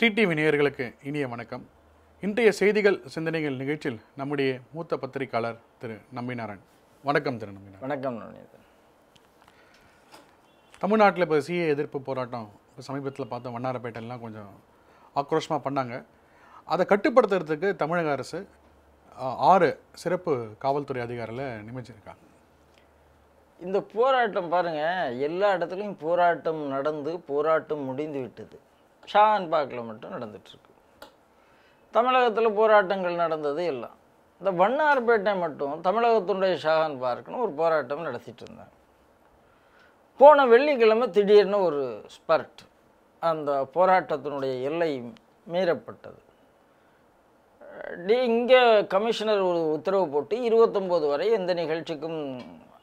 Sri TV நேயர்களுக்கு இனிய வணக்கம் இன்றைய செய்திகள் சிந்தனைகள் நிகழ்ச்சியில் நம்முடைய மூத்த பத்திரிகையாளர் திரு நம்பினாரன் வணக்கம் திரு நம்பினார் வணக்கம் தமிழ்நாட்டில் இப்போ சிஏ எதிர்ப்பு போராட்டம் இப்போ சமீபத்தில் பார்த்தோம் வண்ணாரப்பேட்டையெல்லாம் கொஞ்சம் ஆக்ரோஷமாக பண்ணாங்க அதை கட்டுப்படுத்துறதுக்கு தமிழக அரசு ஆறு சிறப்பு காவல்துறை அதிகாரில் நியமிச்சிருக்காங்க இந்த போராட்டம் பாருங்கள் எல்லா இடத்துலையும் போராட்டம் நடந்து போராட்டம் முடிந்து விட்டது ஷான் பார்க்கில் மட்டும் நடந்துகிட்ருக்கு தமிழகத்தில் போராட்டங்கள் நடந்தது எல்லாம் இந்த வண்ணார்பேட்டை மட்டும் தமிழகத்தினுடைய ஷாஹான் பார்க்குன்னு ஒரு போராட்டம் நடத்திட்டு இருந்தேன் போன வெள்ளிக்கிழமை திடீர்னு ஒரு ஸ்பர்ட் அந்த போராட்டத்தினுடைய எல்லை மீறப்பட்டது டி இங்கே கமிஷனர் ஒரு உத்தரவு போட்டு இருபத்தொம்போது வரை எந்த நிகழ்ச்சிக்கும்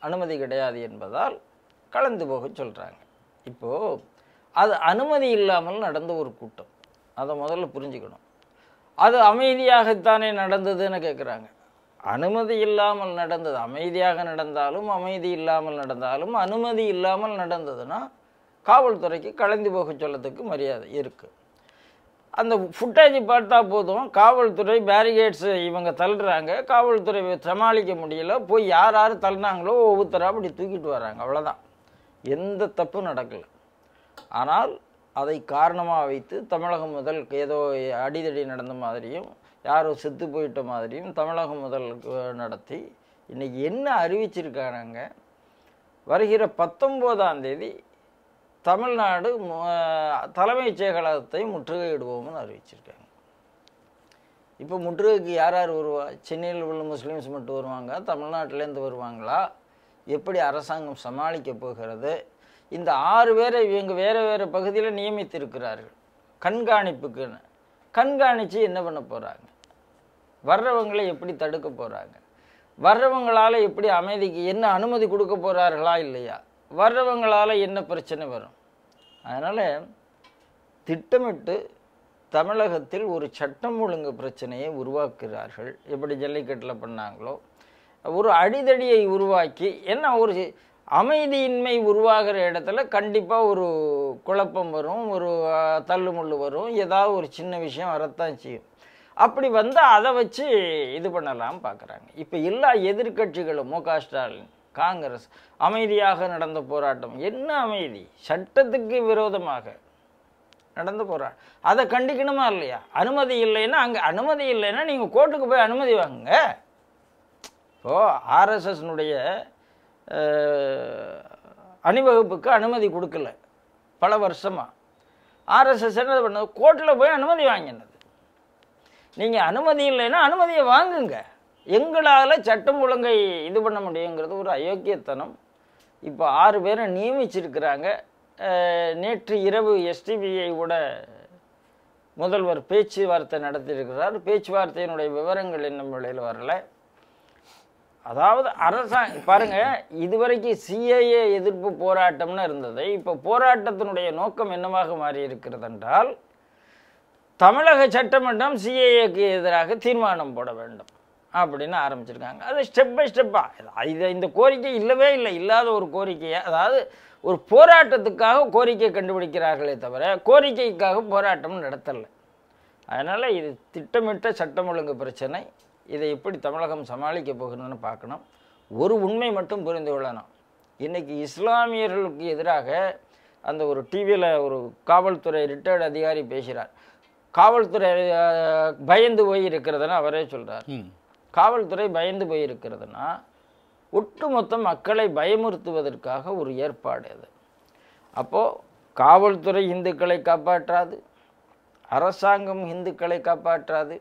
அனுமதி கிடையாது என்பதால் கலந்து போக சொல்கிறாங்க இப்போது அது அனுமதி இல்லாமல் நடந்த ஒரு கூட்டம் அதை முதல்ல புரிஞ்சுக்கணும் அது அமைதியாகத்தானே நடந்ததுன்னு கேட்குறாங்க அனுமதி இல்லாமல் நடந்தது அமைதியாக நடந்தாலும் அமைதி இல்லாமல் நடந்தாலும் அனுமதி இல்லாமல் நடந்ததுன்னா காவல்துறைக்கு கலந்து போக சொல்லத்துக்கு மரியாதை இருக்குது அந்த ஃபுட்டேஜ் பார்த்தா போதும் காவல்துறை பேரிகேட்ஸ் இவங்க தள்ளுறாங்க காவல்துறை சமாளிக்க முடியல போய் யார் யார் தள்ளினாங்களோ ஒவ்வொருத்தராக அப்படி தூக்கிட்டு வராங்க அவ்வளோதான் எந்த தப்பும் நடக்கலை ஆனால் அதை காரணமாக வைத்து தமிழகம் முதல் ஏதோ அடிதடி நடந்த மாதிரியும் யாரோ செத்து போயிட்ட மாதிரியும் தமிழகம் முதல் நடத்தி இன்றைக்கி என்ன அறிவிச்சிருக்காங்க வருகிற பத்தொம்போதாம் தேதி தமிழ்நாடு தலைமைச் செயலகத்தை முற்றுகையிடுவோம்னு அறிவிச்சிருக்காங்க இப்போ முற்றுகைக்கு யார் யார் வருவா சென்னையில் உள்ள முஸ்லீம்ஸ் மட்டும் வருவாங்க தமிழ்நாட்டிலேருந்து வருவாங்களா எப்படி அரசாங்கம் சமாளிக்க போகிறது இந்த ஆறு பேரை இவங்க வேறு வேறு பகுதியில் நியமித்திருக்கிறார்கள் கண்காணிப்புக்குன்னு கண்காணித்து என்ன பண்ண போகிறாங்க வர்றவங்களை எப்படி தடுக்க போகிறாங்க வர்றவங்களால் எப்படி அமைதிக்கு என்ன அனுமதி கொடுக்க போகிறார்களா இல்லையா வர்றவங்களால் என்ன பிரச்சனை வரும் அதனால் திட்டமிட்டு தமிழகத்தில் ஒரு சட்டம் ஒழுங்கு பிரச்சனையை உருவாக்குகிறார்கள் எப்படி ஜல்லிக்கட்டில் பண்ணாங்களோ ஒரு அடிதடியை உருவாக்கி என்ன ஒரு அமைதியின்மை உருவாகிற இடத்துல கண்டிப்பாக ஒரு குழப்பம் வரும் ஒரு தள்ளுமுள் வரும் ஏதாவது ஒரு சின்ன விஷயம் வரத்தான் செய்யும் அப்படி வந்தால் அதை வச்சு இது பண்ணலாம் பார்க்குறாங்க இப்போ எல்லா எதிர்கட்சிகளும் மு க ஸ்டாலின் காங்கிரஸ் அமைதியாக நடந்த போராட்டம் என்ன அமைதி சட்டத்துக்கு விரோதமாக நடந்து போகிறார் அதை கண்டிக்கணுமா இல்லையா அனுமதி இல்லைன்னா அங்கே அனுமதி இல்லைன்னா நீங்கள் கோர்ட்டுக்கு போய் அனுமதி வாங்குங்க இப்போது ஆர்எஸ்எஸ்னுடைய அணிவகுப்புக்கு அனுமதி கொடுக்கல பல வருஷமாக ஆர்எஸ்எஸ் என்ன பண்ணது கோர்ட்டில் போய் அனுமதி வாங்கினது நீங்கள் அனுமதி இல்லைன்னா அனுமதியை வாங்குங்க எங்களால் சட்டம் ஒழுங்கை இது பண்ண முடியுங்கிறது ஒரு அயோக்கியத்தனம் இப்போ ஆறு பேரை நியமிச்சிருக்கிறாங்க நேற்று இரவு எஸ்டிபிஐ கூட முதல்வர் பேச்சுவார்த்தை நடத்தியிருக்கிறார் பேச்சுவார்த்தையினுடைய விவரங்கள் இன்னும் வெளியில் வரலை அதாவது அரசாங்க பாருங்க இதுவரைக்கும் சிஏஏ எதிர்ப்பு போராட்டம்னு இருந்தது இப்போ போராட்டத்தினுடைய நோக்கம் என்னவாக மாறி இருக்கிறது என்றால் தமிழக சட்டமன்றம் சிஏஏக்கு எதிராக தீர்மானம் போட வேண்டும் அப்படின்னு ஆரம்பிச்சிருக்காங்க அது ஸ்டெப் பை ஸ்டெப்பாக இது இந்த கோரிக்கை இல்லவே இல்லை இல்லாத ஒரு கோரிக்கையை அதாவது ஒரு போராட்டத்துக்காக கோரிக்கை கண்டுபிடிக்கிறார்களே தவிர கோரிக்கைக்காக போராட்டம் நடத்தலை அதனால் இது திட்டமிட்ட சட்டம் ஒழுங்கு பிரச்சனை இதை எப்படி தமிழகம் சமாளிக்க போகிறதுன்னு பார்க்கணும் ஒரு உண்மை மட்டும் புரிந்து கொள்ளணும் இன்றைக்கி இஸ்லாமியர்களுக்கு எதிராக அந்த ஒரு டிவியில் ஒரு காவல்துறை ரிட்டையர்டு அதிகாரி பேசுகிறார் காவல்துறை பயந்து போய் இருக்கிறதுன்னு அவரே சொல்கிறார் காவல்துறை பயந்து போய் இருக்கிறதுனா ஒட்டுமொத்த மக்களை பயமுறுத்துவதற்காக ஒரு ஏற்பாடு அது அப்போது காவல்துறை இந்துக்களை காப்பாற்றாது அரசாங்கம் இந்துக்களை காப்பாற்றாது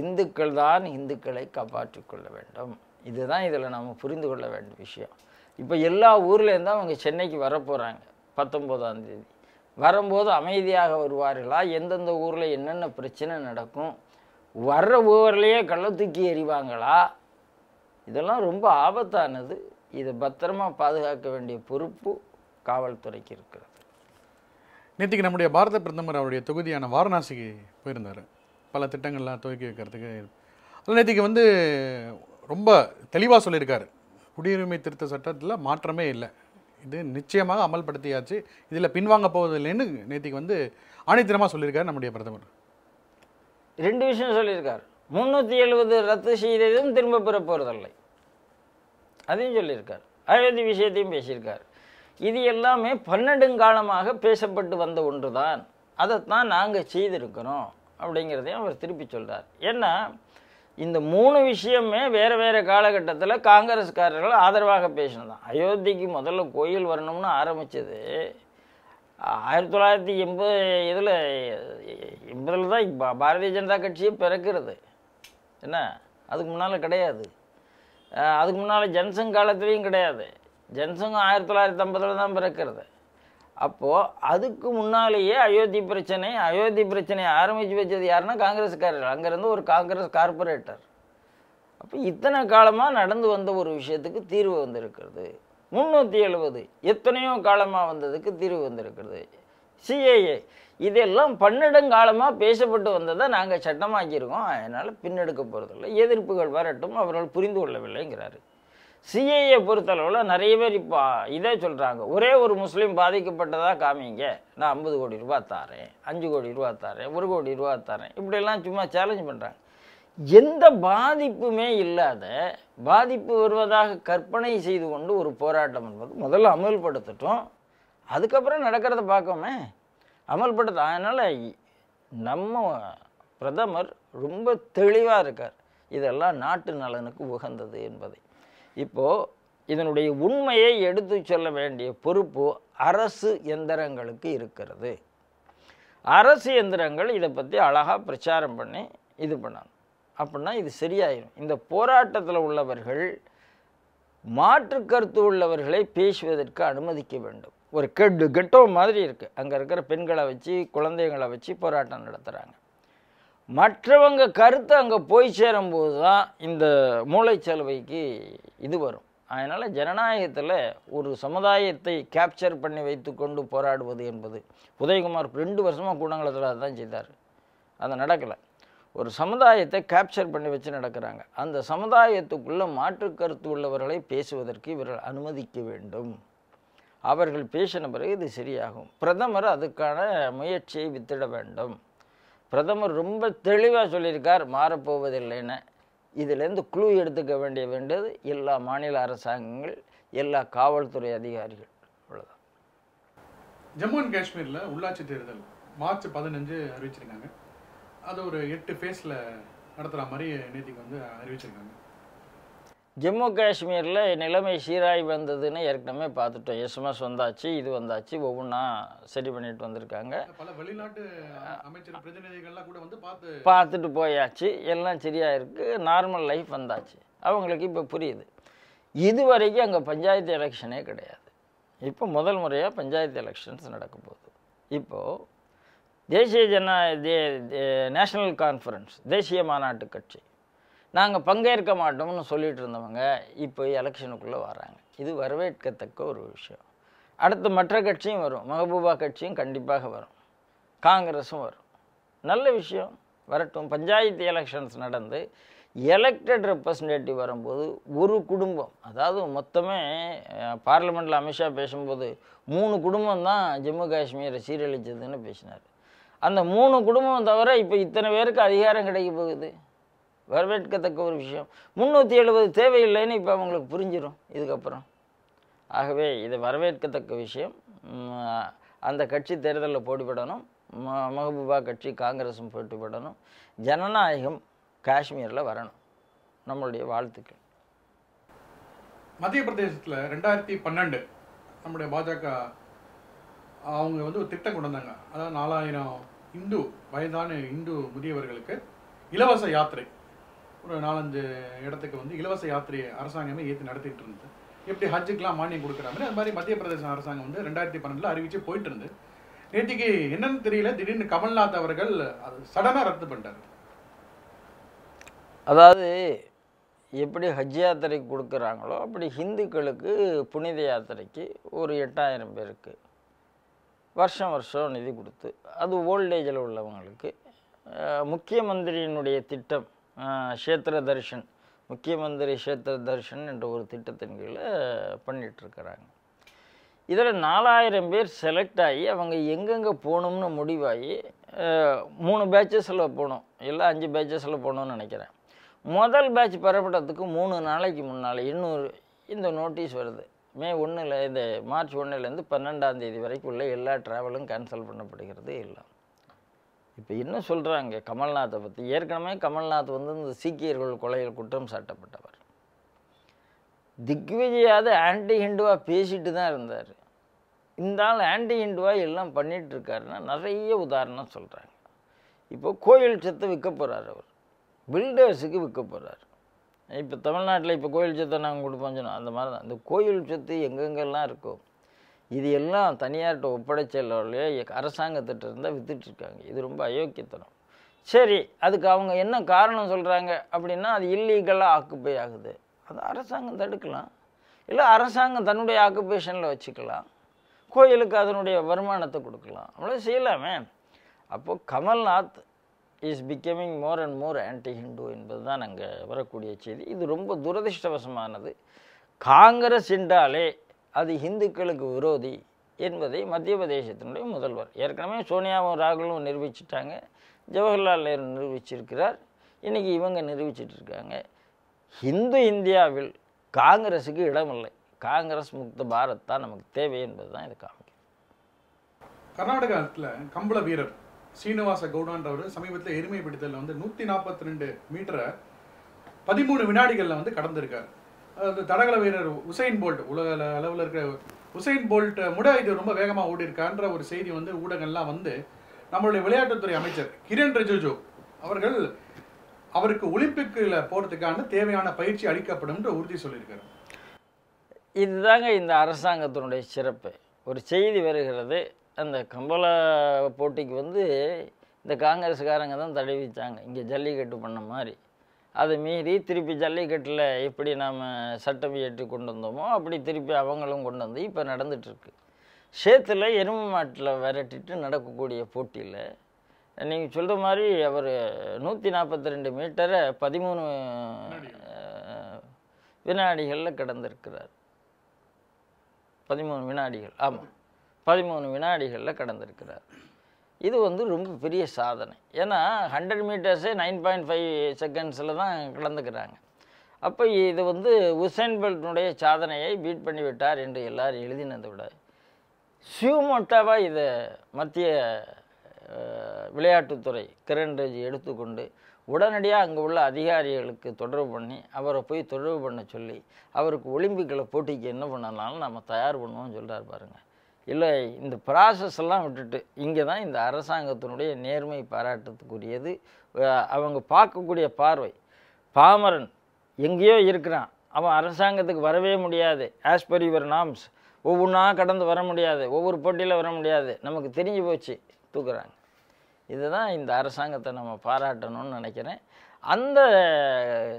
இந்துக்கள் தான் இந்துக்களை கொள்ள வேண்டும் இதுதான் இதில் நாம் புரிந்து கொள்ள வேண்டிய விஷயம் இப்போ எல்லா ஊர்லேருந்தும் அவங்க சென்னைக்கு வரப்போகிறாங்க பத்தொம்போதாம் தேதி வரும்போது அமைதியாக வருவார்களா எந்தெந்த ஊரில் என்னென்ன பிரச்சனை நடக்கும் வர்ற ஊர்லேயே கள்ள தூக்கி எறிவாங்களா இதெல்லாம் ரொம்ப ஆபத்தானது இதை பத்திரமா பாதுகாக்க வேண்டிய பொறுப்பு காவல்துறைக்கு இருக்கிறது நேற்றுக்கு நம்முடைய பாரத பிரதமர் அவருடைய தொகுதியான வாரணாசிக்கு போயிருந்தார் பல திட்டங்கள்லாம் துவக்கி வைக்கிறதுக்கு நேற்றுக்கு வந்து ரொம்ப தெளிவாக சொல்லியிருக்காரு குடியுரிமை திருத்த சட்டத்தில் மாற்றமே இல்லை இது நிச்சயமாக அமல்படுத்தியாச்சு இதில் பின்வாங்க போவதில்லைன்னு நேற்றுக்கு வந்து ஆணித்தரமாக சொல்லியிருக்காரு நம்முடைய பிரதமர் ரெண்டு விஷயம் சொல்லியிருக்கார் முந்நூற்றி எழுபது ரத்து செய்ததும் திரும்ப பெற போகிறதில்லை அதையும் சொல்லியிருக்கார் அயோத்தி விஷயத்தையும் பேசியிருக்கார் இது எல்லாமே காலமாக பேசப்பட்டு வந்த ஒன்று தான் அதைத்தான் நாங்கள் செய்திருக்கிறோம் அப்படிங்கிறதையும் அவர் திருப்பி சொல்கிறார் ஏன்னா இந்த மூணு விஷயமே வேறு வேறு காலகட்டத்தில் காங்கிரஸ்காரர்கள் ஆதரவாக பேசினதான் அயோத்திக்கு முதல்ல கோயில் வரணும்னு ஆரம்பித்தது ஆயிரத்தி தொள்ளாயிரத்தி எண்பது இதில் எண்பதில் தான் பாரதிய ஜனதா கட்சியும் பிறக்கிறது என்ன அதுக்கு முன்னால் கிடையாது அதுக்கு முன்னால் ஜன்சங் காலத்துலேயும் கிடையாது ஜன்சங் ஆயிரத்தி தொள்ளாயிரத்தி ஐம்பதில் தான் பிறக்கிறது அப்போது அதுக்கு முன்னாலேயே அயோத்தி பிரச்சனை அயோத்தி பிரச்சனையை ஆரம்பித்து வச்சது யாருன்னா காங்கிரஸ்காரர்கள் அங்கேருந்து ஒரு காங்கிரஸ் கார்பரேட்டர் அப்போ இத்தனை காலமாக நடந்து வந்த ஒரு விஷயத்துக்கு தீர்வு வந்திருக்கிறது முந்நூற்றி எழுபது எத்தனையோ காலமாக வந்ததுக்கு தீர்வு வந்திருக்கிறது சிஏஏ இதெல்லாம் பன்னெடுங்காலமாக பேசப்பட்டு வந்ததை நாங்கள் சட்டமாக்கியிருக்கோம் அதனால் பின்னெடுக்க போகிறதில்ல எதிர்ப்புகள் வரட்டும் அவர்கள் புரிந்து கொள்ளவில்லைங்கிறாரு சிஏஏ பொறுத்தளவில் நிறைய பேர் இப்போ இதே சொல்கிறாங்க ஒரே ஒரு முஸ்லீம் பாதிக்கப்பட்டதாக காமிங்க நான் ஐம்பது கோடி ரூபா தாரேன் அஞ்சு கோடி ரூபா தாரேன் ஒரு கோடி ரூபா தாரேன் இப்படியெல்லாம் சும்மா சேலஞ்ச் பண்ணுறாங்க எந்த பாதிப்புமே இல்லாத பாதிப்பு வருவதாக கற்பனை செய்து கொண்டு ஒரு போராட்டம் என்பது முதல்ல அமல்படுத்தட்டும் அதுக்கப்புறம் நடக்கிறத பார்க்கோமே அமல்படுத்த அதனால் நம்ம பிரதமர் ரொம்ப தெளிவாக இருக்கார் இதெல்லாம் நாட்டு நலனுக்கு உகந்தது என்பதை இப்போது இதனுடைய உண்மையை எடுத்து சொல்ல வேண்டிய பொறுப்பு அரசு எந்திரங்களுக்கு இருக்கிறது அரசு எந்திரங்கள் இதை பற்றி அழகாக பிரச்சாரம் பண்ணி இது பண்ணாங்க அப்படின்னா இது சரியாயிடும் இந்த போராட்டத்தில் உள்ளவர்கள் மாற்று கருத்து உள்ளவர்களை பேசுவதற்கு அனுமதிக்க வேண்டும் ஒரு கெட்டு கெட்டோ மாதிரி இருக்குது அங்கே இருக்கிற பெண்களை வச்சு குழந்தைங்களை வச்சு போராட்டம் நடத்துகிறாங்க மற்றவங்க கருத்தை அங்கே போய் சேரும்போது தான் இந்த மூளைச்சலவைக்கு இது வரும் அதனால் ஜனநாயகத்தில் ஒரு சமுதாயத்தை கேப்சர் பண்ணி வைத்து கொண்டு போராடுவது என்பது உதயகுமார் ரெண்டு வருஷமாக குணங்களத்தில் அதுதான் செய்தார் அதை நடக்கலை ஒரு சமுதாயத்தை கேப்சர் பண்ணி வச்சு நடக்கிறாங்க அந்த சமுதாயத்துக்குள்ளே மாற்று கருத்து உள்ளவர்களை பேசுவதற்கு இவர்கள் அனுமதிக்க வேண்டும் அவர்கள் பேசின பிறகு இது சரியாகும் பிரதமர் அதுக்கான முயற்சியை வித்திட வேண்டும் பிரதமர் ரொம்ப தெளிவாக சொல்லியிருக்கார் மாறப்போவதில்லைன்னு இதிலேருந்து குழு எடுத்துக்க வேண்டிய வேண்டியது எல்லா மாநில அரசாங்கங்கள் எல்லா காவல்துறை அதிகாரிகள் அவ்வளோதான் ஜம்மு அண்ட் காஷ்மீரில் உள்ளாட்சி தேர்தல் மார்ச் பதினஞ்சு அறிவிச்சிருக்காங்க அது ஒரு எட்டு ஃபேஸில் நடத்துகிற மாதிரி நேற்றுக்கு வந்து அறிவிச்சிருக்காங்க ஜம்மு காஷ்மீரில் நிலைமை சீராகி வந்ததுன்னு ஏற்கனவே பார்த்துட்டோம் எஸ்எம்எஸ் வந்தாச்சு இது வந்தாச்சு ஒவ்வொன்றா சரி பண்ணிட்டு வந்திருக்காங்க பார்த்துட்டு போயாச்சு எல்லாம் சரியாக இருக்குது நார்மல் லைஃப் வந்தாச்சு அவங்களுக்கு இப்போ புரியுது இது வரைக்கும் அங்கே பஞ்சாயத்து எலெக்ஷனே கிடையாது இப்போ முதல் முறையாக பஞ்சாயத்து எலெக்ஷன்ஸ் நடக்க போகுது இப்போது தேசிய ஜன நேஷனல் கான்ஃபரன்ஸ் தேசிய மாநாட்டு கட்சி நாங்கள் பங்கேற்க மாட்டோம்னு சொல்லிட்டு இருந்தவங்க இப்போ எலெக்ஷனுக்குள்ளே வராங்க இது வரவேற்கத்தக்க ஒரு விஷயம் அடுத்து மற்ற கட்சியும் வரும் மகபூபா கட்சியும் கண்டிப்பாக வரும் காங்கிரஸும் வரும் நல்ல விஷயம் வரட்டும் பஞ்சாயத்து எலெக்ஷன்ஸ் நடந்து எலெக்டட் ரெப்ரசன்டேட்டிவ் வரும்போது ஒரு குடும்பம் அதாவது மொத்தமே பார்லிமெண்ட்டில் அமித்ஷா பேசும்போது மூணு குடும்பம் தான் ஜம்மு காஷ்மீரை சீரழிச்சதுன்னு பேசினார் அந்த மூணு குடும்பம் தவிர இப்போ இத்தனை பேருக்கு அதிகாரம் கிடைக்க போகுது வரவேற்கத்தக்க ஒரு விஷயம் முந்நூற்றி எழுபது தேவையில்லைன்னு இப்போ அவங்களுக்கு புரிஞ்சிடும் இதுக்கப்புறம் ஆகவே இது வரவேற்கத்தக்க விஷயம் அந்த கட்சி தேர்தலில் போட்டிப்படணும் மஹபூபா கட்சி காங்கிரஸும் போட்டிப்படணும் ஜனநாயகம் காஷ்மீரில் வரணும் நம்மளுடைய வாழ்த்துக்கள் மத்திய பிரதேசத்தில் ரெண்டாயிரத்தி பன்னெண்டு நம்முடைய பாஜக அவங்க வந்து ஒரு திட்டம் கொண்டு வந்தாங்க அதாவது நாலாயிரம் இந்து வயதான இந்து முதியவர்களுக்கு இலவச யாத்திரை ஒரு நாலஞ்சு இடத்துக்கு வந்து இலவச யாத்திரையை அரசாங்கமே ஏற்றி நடத்திட்டு இருந்தது எப்படி ஹஜ்ஜுக்கெலாம் மானியம் கொடுக்குற மாதிரி அது மாதிரி மத்திய பிரதேச அரசாங்கம் வந்து ரெண்டாயிரத்தி பன்னெண்டில் அறிவிச்சு போயிட்டு இருந்து நேற்றுக்கு என்னன்னு தெரியல திடீர்னு கமல்நாத் அவர்கள் அது சடனாக ரத்து பண்ணிட்டார் அதாவது எப்படி ஹஜ் யாத்திரை கொடுக்குறாங்களோ அப்படி ஹிந்துக்களுக்கு புனித யாத்திரைக்கு ஒரு எட்டாயிரம் பேருக்கு வருஷம் வருஷம் நிதி கொடுத்து அது ஓல்டேஜில் உள்ளவங்களுக்கு முக்கிய மந்திரியினுடைய திட்டம் க்ஷேத்திர தர்ஷன் முக்கிய மந்திரி க்ஷேத்திர தர்ஷன் என்ற ஒரு திட்டத்தின் கீழே பண்ணிகிட்ருக்கிறாங்க இதில் நாலாயிரம் பேர் செலக்ட் ஆகி அவங்க எங்கெங்கே போகணும்னு முடிவாகி மூணு பேச்சஸில் போகணும் இல்லை அஞ்சு பேச்சஸில் போகணும்னு நினைக்கிறேன் முதல் பேட்ச் பெறப்பட்டதுக்கு மூணு நாளைக்கு முன்னால் இன்னொரு இந்த நோட்டீஸ் வருது மே ஒன்றில் இந்த மார்ச் ஒன்றுலேருந்து பன்னெண்டாம் தேதி வரைக்கும் உள்ள எல்லா ட்ராவலும் கேன்சல் பண்ணப்படுகிறது இல்லை இப்போ என்ன சொல்கிறாங்க கமல்நாத்தை பற்றி ஏற்கனவே கமல்நாத் வந்து இந்த சீக்கியர்கள் கொலையில் குற்றம் சாட்டப்பட்டவர் திக்விஜயாவது ஆன்டி ஹிண்டுவாக பேசிட்டு தான் இருந்தார் இந்த ஆள் ஆன்டி ஹிண்டுவாக எல்லாம் பண்ணிகிட்ருக்காருன்னா நிறைய உதாரணம் சொல்கிறாங்க இப்போ கோயில் சத்தை விற்க போகிறார் அவர் பில்டர்ஸுக்கு விற்க போகிறார் இப்போ தமிழ்நாட்டில் இப்போ கோயில் சத்தை நாங்கள் கொடுப்போம் சொன்னோம் அந்த மாதிரி தான் இந்த கோயில் சத்து எங்கெங்கெல்லாம் இருக்கோ இது எல்லாம் தனியார்கிட்ட ஒப்படைச்சலோடைய அரசாங்கத்திட்ட இருந்தால் வித்துட்ருக்காங்க இது ரொம்ப அயோக்கியத்தனம் சரி அதுக்கு அவங்க என்ன காரணம் சொல்கிறாங்க அப்படின்னா அது இல்லீகலாக ஆக்குப்பை ஆகுது அது அரசாங்கம் தடுக்கலாம் இல்லை அரசாங்கம் தன்னுடைய ஆக்குபேஷனில் வச்சுக்கலாம் கோயிலுக்கு அதனுடைய வருமானத்தை கொடுக்கலாம் அவ்வளோ செய்யலாமே அப்போது Kamal Nath is becoming more and more anti Hindu என்பது தான் அங்கே வரக்கூடிய செய்தி இது ரொம்ப துரதிருஷ்டவசமானது காங்கிரஸ் என்றாலே அது இந்துக்களுக்கு விரோதி என்பதை மத்திய பிரதேசத்தினுடைய முதல்வர் ஏற்கனவே சோனியாவும் ராகுலும் நிரூபிச்சிட்டாங்க ஜவஹர்லால் நேரு நிரூபிச்சிருக்கிறார் இன்றைக்கி இவங்க நிரூபிச்சிட்டு இருக்காங்க இந்து இந்தியாவில் காங்கிரஸுக்கு இடமில்லை காங்கிரஸ் முக்த பாரத் தான் நமக்கு தேவை என்பது தான் இது காமிக்கும் கர்நாடகத்தில் கம்பள வீரர் சீனிவாச கவுடான்றவர் சமீபத்தில் எருமை வந்து நூற்றி நாற்பத்தி ரெண்டு மீட்டரை பதிமூணு வினாடிகளில் வந்து கடந்திருக்காரு அந்த தடகள வீரர் உசைன் போல்ட் உலக அளவில் இருக்கிற உசைன் போல்ட் முட இது ரொம்ப வேகமாக ஓடி இருக்கான்ற ஒரு செய்தி வந்து ஊடகங்கள்லாம் வந்து நம்மளுடைய விளையாட்டுத்துறை அமைச்சர் கிரண் ரிஜிஜு அவர்கள் அவருக்கு ஒலிம்பிக்கில் போகிறதுக்கான தேவையான பயிற்சி அளிக்கப்படும் உறுதி சொல்லியிருக்கிறார் இதுதாங்க இந்த அரசாங்கத்தினுடைய சிறப்பு ஒரு செய்தி வருகிறது அந்த கம்பள போட்டிக்கு வந்து இந்த காங்கிரஸ்காரங்க தான் தடை வைச்சாங்க இங்கே ஜல்லிக்கட்டு பண்ண மாதிரி அது மீறி திருப்பி ஜல்லிக்கட்டில் எப்படி நாம் சட்டம் ஏற்றி கொண்டு வந்தோமோ அப்படி திருப்பி அவங்களும் கொண்டு வந்து இப்போ நடந்துகிட்ருக்கு சேத்துல எருமை மாட்டில் விரட்டிட்டு நடக்கக்கூடிய போட்டியில் நீங்கள் சொல்கிற மாதிரி அவர் நூற்றி நாற்பத்தி ரெண்டு மீட்டரை பதிமூணு வினாடிகளில் கடந்திருக்கிறார் பதிமூணு வினாடிகள் ஆமாம் பதிமூணு வினாடிகளில் கடந்திருக்கிறார் இது வந்து ரொம்ப பெரிய சாதனை ஏன்னா ஹண்ட்ரட் மீட்டர்ஸே நைன் பாயிண்ட் ஃபைவ் செகண்ட்ஸில் தான் கலந்துக்கிறாங்க அப்போ இது வந்து உசேன் பெல்ட்னுடைய சாதனையை பீட் பண்ணிவிட்டார் என்று எல்லாரும் எழுதினதை விட சியூமோட்டாவாக இதை மத்திய விளையாட்டுத்துறை கிரண் ரிஜி எடுத்துக்கொண்டு உடனடியாக அங்கே உள்ள அதிகாரிகளுக்கு தொடர்பு பண்ணி அவரை போய் தொடர்பு பண்ண சொல்லி அவருக்கு ஒலிம்பிக்கில் போட்டிக்கு என்ன பண்ணனாலும் நம்ம தயார் பண்ணுவோம்னு சொல்கிறார் பாருங்கள் இல்லை இந்த ப்ராசஸ் எல்லாம் விட்டுட்டு இங்கே தான் இந்த அரசாங்கத்தினுடைய நேர்மை பாராட்டத்துக்குரியது அவங்க பார்க்கக்கூடிய பார்வை பாமரன் எங்கேயோ இருக்கிறான் அவன் அரசாங்கத்துக்கு வரவே முடியாது ஆஸ் பர் யுவர் நாம்ஸ் ஒவ்வொன்றா கடந்து வர முடியாது ஒவ்வொரு போட்டியில் வர முடியாது நமக்கு தெரிஞ்சு போச்சு தூக்குறாங்க இதுதான் இந்த அரசாங்கத்தை நம்ம பாராட்டணும்னு நினைக்கிறேன் அந்த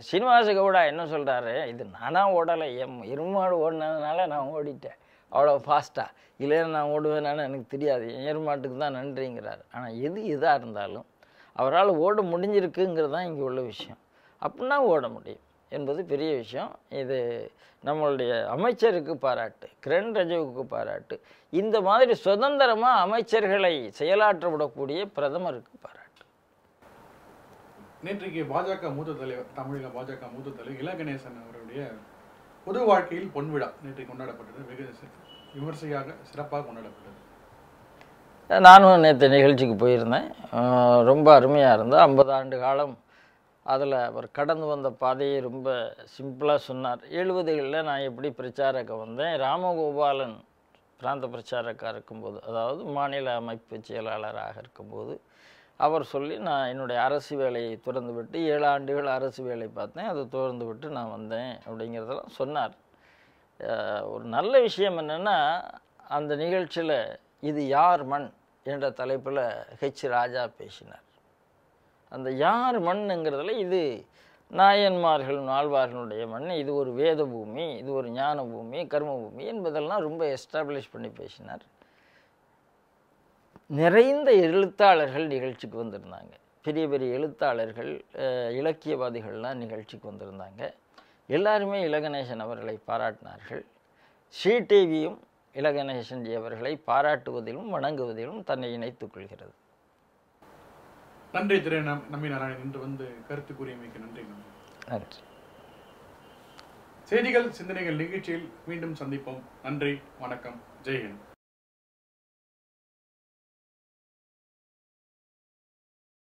சீனிவாச கவுடா என்ன சொல்கிறாரு இது நானாக ஓடலை எம் எருமாடு ஓடினதுனால நான் ஓடிட்டேன் அவ்வளோ ஃபாஸ்ட்டாக இல்லைன்னு நான் ஓடுவேனான்னு எனக்கு தெரியாது ஏர்மாட்டுக்கு தான் நன்றிங்கிறார் ஆனால் எது இதாக இருந்தாலும் அவரால் ஓட முடிஞ்சிருக்குங்கிறது தான் இங்கே உள்ள விஷயம் அப்படின்னா ஓட முடியும் என்பது பெரிய விஷயம் இது நம்மளுடைய அமைச்சருக்கு பாராட்டு கிரண் ரஜுவுக்கு பாராட்டு இந்த மாதிரி சுதந்திரமாக அமைச்சர்களை செயலாற்ற விடக்கூடிய பிரதமருக்கு பாராட்டு நேற்றைக்கு பாஜக மூத்த தலைவர் தமிழக பாஜக மூத்த தலைவர் இலகணேசன் அவருடைய பொது வாழ்க்கையில் பொன் விழா நேற்று கொண்டாடப்பட்டது வெகு விமர்சையாக சிறப்பாக கொண்டாடப்பட்டது நானும் நேற்று நிகழ்ச்சிக்கு போயிருந்தேன் ரொம்ப அருமையாக இருந்தது ஐம்பது ஆண்டு காலம் அதில் அவர் கடந்து வந்த பாதையை ரொம்ப சிம்பிளாக சொன்னார் எழுபதுகளில் நான் எப்படி பிரச்சாரக்க வந்தேன் ராமகோபாலன் பிராந்த பிரச்சாரக்காக இருக்கும்போது அதாவது மாநில அமைப்பு செயலாளராக இருக்கும்போது அவர் சொல்லி நான் என்னுடைய அரசு வேலையை திறந்து விட்டு ஏழு ஆண்டுகள் அரசு வேலை பார்த்தேன் அதை திறந்து விட்டு நான் வந்தேன் அப்படிங்கிறதெல்லாம் சொன்னார் ஒரு நல்ல விஷயம் என்னென்னா அந்த நிகழ்ச்சியில் இது யார் மண் என்ற தலைப்பில் ஹெச் ராஜா பேசினார் அந்த யார் மண்ணுங்கிறதுல இது நாயன்மார்கள் ஆழ்வார்களுடைய மண் இது ஒரு வேத பூமி இது ஒரு ஞான பூமி கர்ம பூமி என்பதெல்லாம் ரொம்ப எஸ்டாப்ளிஷ் பண்ணி பேசினார் நிறைந்த எழுத்தாளர்கள் நிகழ்ச்சிக்கு வந்திருந்தாங்க பெரிய பெரிய எழுத்தாளர்கள் இலக்கியவாதிகள்லாம் நிகழ்ச்சிக்கு வந்திருந்தாங்க எல்லாருமே இலகணேசன் அவர்களை பாராட்டினார்கள் ஸ்ரீடிவியும் இலகணேசன்ஜி அவர்களை பாராட்டுவதிலும் வணங்குவதிலும் தன்னை இணைத்துக் கொள்கிறது நன்றி திரு நம்பி நாராயணன் இன்று வந்து கருத்து கூறியமைக்கு நன்றி நன்றி செய்திகள் சிந்தனைகள் நிகழ்ச்சியில் மீண்டும் சந்திப்போம் நன்றி வணக்கம் ஜெயஹிந்த்